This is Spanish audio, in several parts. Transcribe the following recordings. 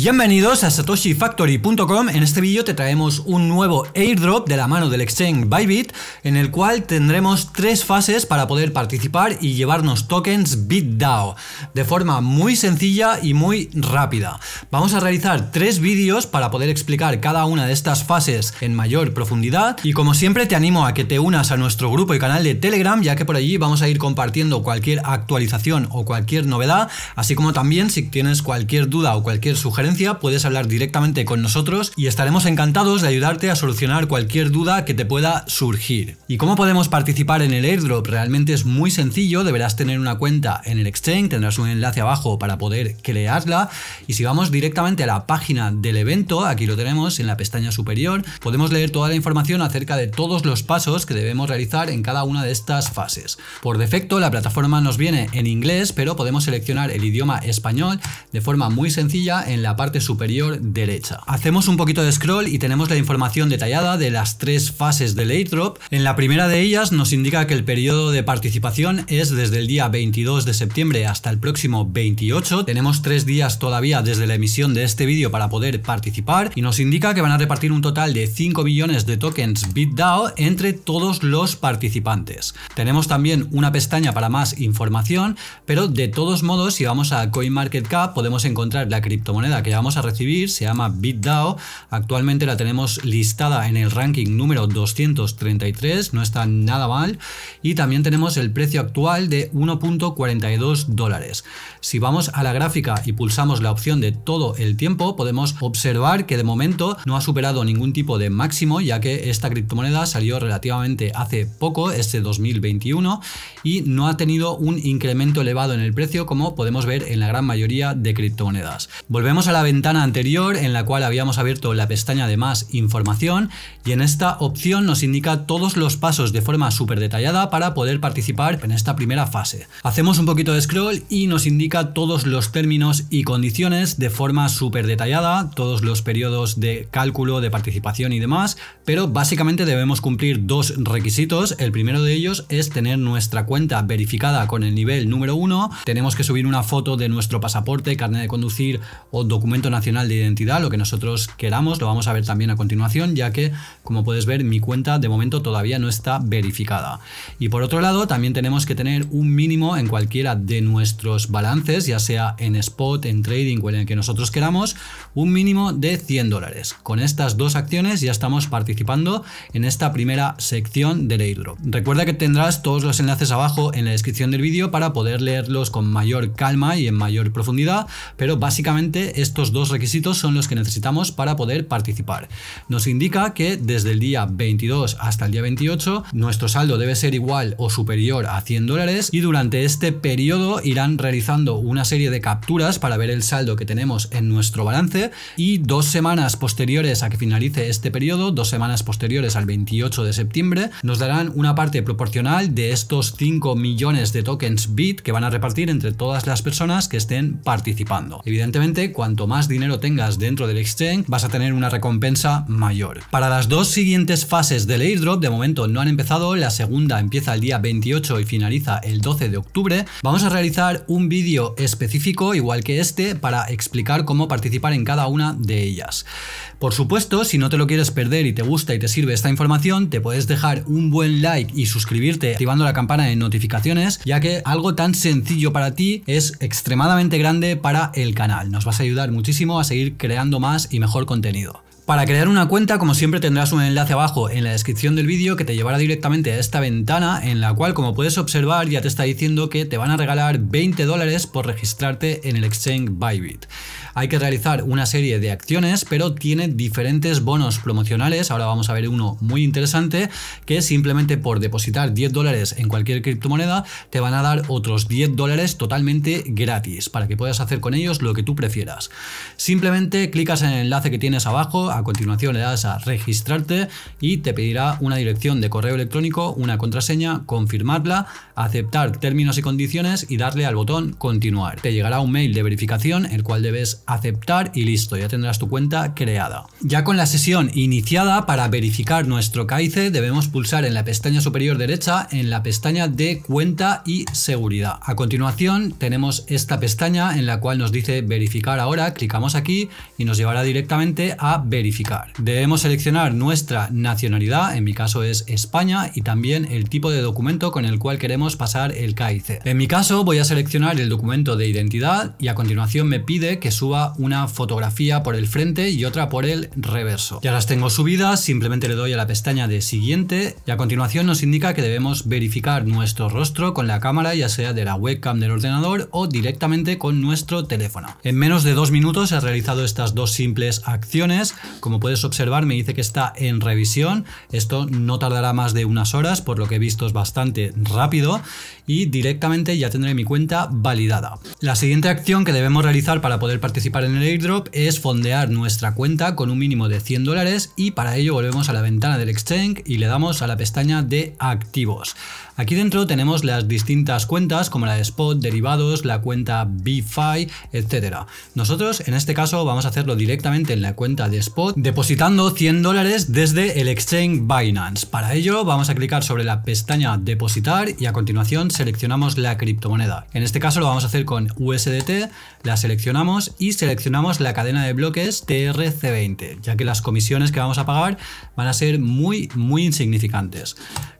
Bienvenidos a satoshifactory.com. En este vídeo te traemos un nuevo airdrop de la mano del exchange Bybit, en el cual tendremos tres fases para poder participar y llevarnos tokens BitDAO de forma muy sencilla y muy rápida. Vamos a realizar tres vídeos para poder explicar cada una de estas fases en mayor profundidad y como siempre te animo a que te unas a nuestro grupo y canal de Telegram, ya que por allí vamos a ir compartiendo cualquier actualización o cualquier novedad, así como también si tienes cualquier duda o cualquier sugerencia puedes hablar directamente con nosotros y estaremos encantados de ayudarte a solucionar cualquier duda que te pueda surgir. ¿Y cómo podemos participar en el airdrop? Realmente es muy sencillo, deberás tener una cuenta en el exchange, tendrás un enlace abajo para poder crearla y si vamos directamente a la página del evento, aquí lo tenemos en la pestaña superior, podemos leer toda la información acerca de todos los pasos que debemos realizar en cada una de estas fases. Por defecto la plataforma nos viene en inglés, pero podemos seleccionar el idioma español de forma muy sencilla en la parte superior derecha. Hacemos un poquito de scroll y tenemos la información detallada de las tres fases del airdrop. En la primera de ellas nos indica que el periodo de participación es desde el día 22 de septiembre hasta el próximo 28. Tenemos tres días todavía desde la emisión de este vídeo para poder participar y nos indica que van a repartir un total de 5 millones de tokens BitDAO entre todos los participantes. Tenemos también una pestaña para más información, pero de todos modos si vamos a CoinMarketCap podemos encontrar la criptomoneda que vamos a recibir se llama BitDAO. Actualmente la tenemos listada en el ranking número 233, no está nada mal. Y también tenemos el precio actual de 1.42 dólares. Si vamos a la gráfica y pulsamos la opción de todo el tiempo, podemos observar que de momento no ha superado ningún tipo de máximo, ya que esta criptomoneda salió relativamente hace poco, este 2021, y no ha tenido un incremento elevado en el precio como podemos ver en la gran mayoría de criptomonedas. Volvemos a la ventana anterior en la cual habíamos abierto la pestaña de más información y en esta opción nos indica todos los pasos de forma súper detallada para poder participar en esta primera fase. Hacemos un poquito de scroll y nos indica todos los términos y condiciones de forma súper detallada, todos los periodos de cálculo, de participación y demás, pero básicamente debemos cumplir dos requisitos. El primero de ellos es tener nuestra cuenta verificada con el nivel número 1, tenemos que subir una foto de nuestro pasaporte, carnet de conducir o documento nacional de identidad, lo que nosotros queramos, lo vamos a ver también a continuación, ya que, como puedes ver, mi cuenta de momento todavía no está verificada. Y por otro lado, también tenemos que tener un mínimo en cualquiera de nuestros balances, ya sea en spot, en trading o en el que nosotros queramos, un mínimo de 100 dólares. Con estas dos acciones ya estamos participando en esta primera sección del airdrop. Recuerda que tendrás todos los enlaces abajo en la descripción del vídeo para poder leerlos con mayor calma y en mayor profundidad, pero básicamente esto estos dos requisitos son los que necesitamos para poder participar. Nos indica que desde el día 22 hasta el día 28 nuestro saldo debe ser igual o superior a 100 dólares y durante este periodo irán realizando una serie de capturas para ver el saldo que tenemos en nuestro balance y dos semanas posteriores a que finalice este periodo, dos semanas posteriores al 28 de septiembre, nos darán una parte proporcional de estos 5 millones de tokens BIT que van a repartir entre todas las personas que estén participando. Evidentemente, cuanto más dinero tengas dentro del exchange, vas a tener una recompensa mayor. Para las dos siguientes fases del airdrop, de momento no han empezado, la segunda empieza el día 28 y finaliza el 12 de octubre, vamos a realizar un vídeo específico igual que este para explicar cómo participar en cada una de ellas. Por supuesto, si no te lo quieres perder y te gusta y te sirve esta información, te puedes dejar un buen like y suscribirte activando la campana de notificaciones, ya que algo tan sencillo para ti es extremadamente grande para el canal. Nos vas a ayudar muchísimo a seguir creando más y mejor contenido. Para crear una cuenta, como siempre tendrás un enlace abajo en la descripción del vídeo que te llevará directamente a esta ventana en la cual, como puedes observar, ya te está diciendo que te van a regalar 20 dólares por registrarte en el exchange Bybit hay que realizar una serie de acciones, pero tiene diferentes bonos promocionales. Ahora vamos a ver uno muy interesante que simplemente por depositar 10 dólares en cualquier criptomoneda te van a dar otros 10 dólares totalmente gratis para que puedas hacer con ellos lo que tú prefieras. Simplemente clicas en el enlace que tienes abajo, a continuación le das a registrarte y te pedirá una dirección de correo electrónico, una contraseña, confirmarla, aceptar términos y condiciones y darle al botón continuar. Te llegará un mail de verificación el cual debes aceptar y listo, ya tendrás tu cuenta creada. Ya con la sesión iniciada, para verificar nuestro caice debemos pulsar en la pestaña superior derecha en la pestaña de cuenta y seguridad. A continuación tenemos esta pestaña en la cual nos dice verificar ahora, clicamos aquí y nos llevará directamente a verificar. Debemos seleccionar nuestra nacionalidad, en mi caso es España, y también el tipo de documento con el cual queremos pasar el caice En mi caso voy a seleccionar el documento de identidad y a continuación me pide que suba una fotografía por el frente y otra por el reverso. Ya las tengo subidas, simplemente le doy a la pestaña de siguiente y a continuación nos indica que debemos verificar nuestro rostro con la cámara ya sea de la webcam del ordenador o directamente con nuestro teléfono. En menos de dos minutos he realizado estas dos simples acciones, como puedes observar me dice que está en revisión, esto no tardará más de unas horas por lo que he visto es bastante rápido y directamente ya tendré mi cuenta validada. La siguiente acción que debemos realizar para poder participar en el airdrop es fondear nuestra cuenta con un mínimo de 100 dólares y para ello volvemos a la ventana del exchange y le damos a la pestaña de activos. Aquí dentro tenemos las distintas cuentas como la de Spot, derivados, la cuenta BFI, etc. Nosotros en este caso vamos a hacerlo directamente en la cuenta de Spot depositando 100 dólares desde el exchange Binance. Para ello vamos a clicar sobre la pestaña depositar y a continuación seleccionamos la criptomoneda. En este caso lo vamos a hacer con USDT, la seleccionamos y seleccionamos la cadena de bloques TRC20, ya que las comisiones que vamos a pagar van a ser muy, muy insignificantes.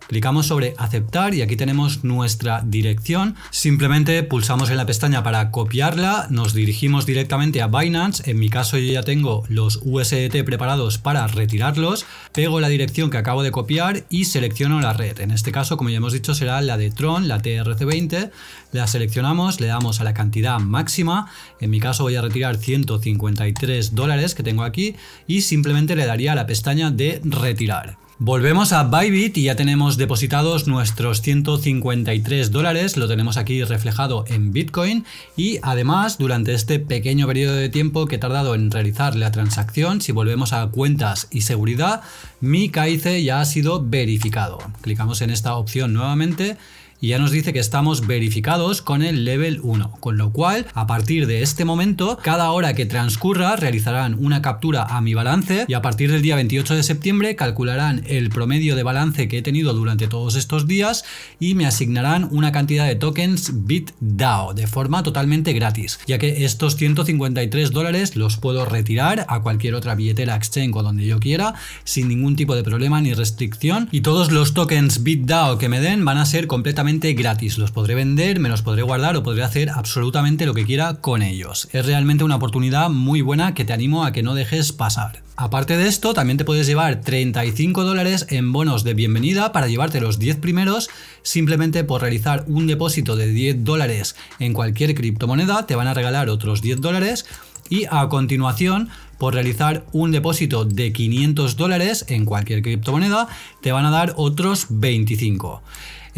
Clicamos sobre aceptar y aquí tenemos nuestra dirección. Simplemente pulsamos en la pestaña para copiarla, nos dirigimos directamente a Binance. En mi caso yo ya tengo los USDT preparados para retirarlos. Pego la dirección que acabo de copiar y selecciono la red. En este caso, como ya hemos dicho, será la de Tron, la TRC20. La seleccionamos, le damos a la cantidad máxima. En mi caso voy a retirar 153 dólares que tengo aquí y simplemente le daría a la pestaña de retirar. Volvemos a Bybit y ya tenemos depositados nuestros 153 dólares, lo tenemos aquí reflejado en Bitcoin y además durante este pequeño periodo de tiempo que he tardado en realizar la transacción, si volvemos a cuentas y seguridad, mi KIC ya ha sido verificado. Clicamos en esta opción nuevamente y ya nos dice que estamos verificados con el level 1, con lo cual a partir de este momento, cada hora que transcurra realizarán una captura a mi balance y a partir del día 28 de septiembre calcularán el promedio de balance que he tenido durante todos estos días y me asignarán una cantidad de tokens BitDAO de forma totalmente gratis, ya que estos 153 dólares los puedo retirar a cualquier otra billetera exchange o donde yo quiera sin ningún tipo de problema ni restricción y todos los tokens BitDAO que me den van a ser completamente gratis. Los podré vender, me los podré guardar o podré hacer absolutamente lo que quiera con ellos. Es realmente una oportunidad muy buena que te animo a que no dejes pasar. Aparte de esto, también te puedes llevar 35 dólares en bonos de bienvenida para llevarte los 10 primeros. Simplemente por realizar un depósito de 10 dólares en cualquier criptomoneda, te van a regalar otros 10 dólares. Y a continuación, por realizar un depósito de 500 dólares en cualquier criptomoneda, te van a dar otros 25.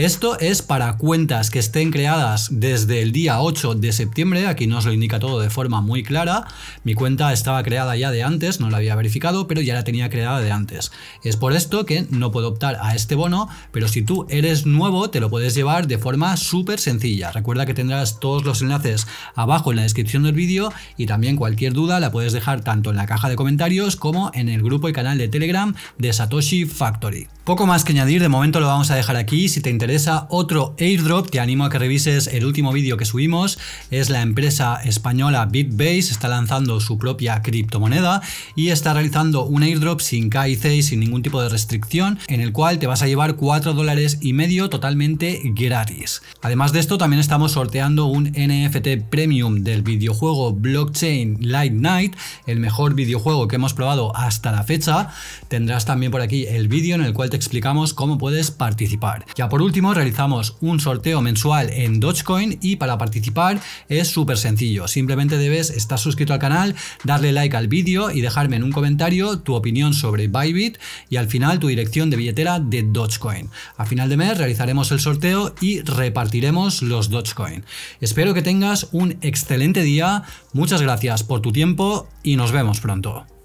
Esto es para cuentas que estén creadas desde el día 8 de septiembre, aquí nos lo indica todo de forma muy clara. Mi cuenta estaba creada ya de antes, no la había verificado, pero ya la tenía creada de antes. Es por esto que no puedo optar a este bono, pero si tú eres nuevo te lo puedes llevar de forma súper sencilla. Recuerda que tendrás todos los enlaces abajo en la descripción del vídeo y también cualquier duda la puedes dejar tanto en la caja de comentarios como en el grupo y canal de Telegram de Satoshi Factory. Poco más que añadir, de momento lo vamos a dejar aquí. Si te interesa otro airdrop, te animo a que revises el último vídeo que subimos. Es la empresa española Bitbase, está lanzando su propia criptomoneda y está realizando un airdrop sin KIC sin ningún tipo de restricción, en el cual te vas a llevar 4 dólares y medio totalmente gratis. Además de esto, también estamos sorteando un NFT Premium del videojuego Blockchain Light Night, el mejor videojuego que hemos probado hasta la fecha. Tendrás también por aquí el vídeo en el cual te explicamos cómo puedes participar. Ya por último realizamos un sorteo mensual en Dogecoin y para participar es súper sencillo, simplemente debes estar suscrito al canal, darle like al vídeo y dejarme en un comentario tu opinión sobre Bybit y al final tu dirección de billetera de Dogecoin. A final de mes realizaremos el sorteo y repartiremos los Dogecoin. Espero que tengas un excelente día, muchas gracias por tu tiempo y nos vemos pronto.